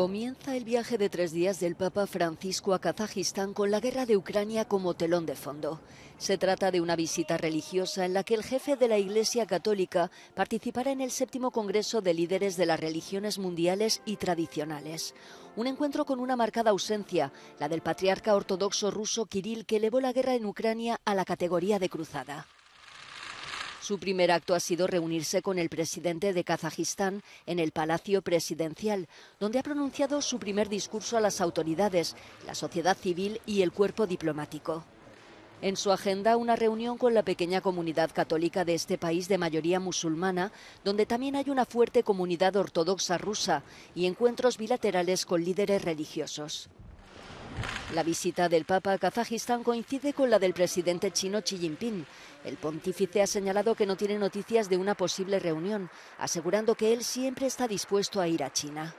Comienza el viaje de tres días del Papa Francisco a Kazajistán con la guerra de Ucrania como telón de fondo. Se trata de una visita religiosa en la que el jefe de la Iglesia Católica participará en el séptimo Congreso de Líderes de las Religiones Mundiales y Tradicionales. Un encuentro con una marcada ausencia, la del patriarca ortodoxo ruso Kirill, que elevó la guerra en Ucrania a la categoría de cruzada. Su primer acto ha sido reunirse con el presidente de Kazajistán en el Palacio Presidencial, donde ha pronunciado su primer discurso a las autoridades, la sociedad civil y el cuerpo diplomático. En su agenda, una reunión con la pequeña comunidad católica de este país de mayoría musulmana, donde también hay una fuerte comunidad ortodoxa rusa, y encuentros bilaterales con líderes religiosos. La visita del Papa a Kazajistán coincide con la del presidente chino Xi Jinping. El pontífice ha señalado que no tiene noticias de una posible reunión, asegurando que él siempre está dispuesto a ir a China.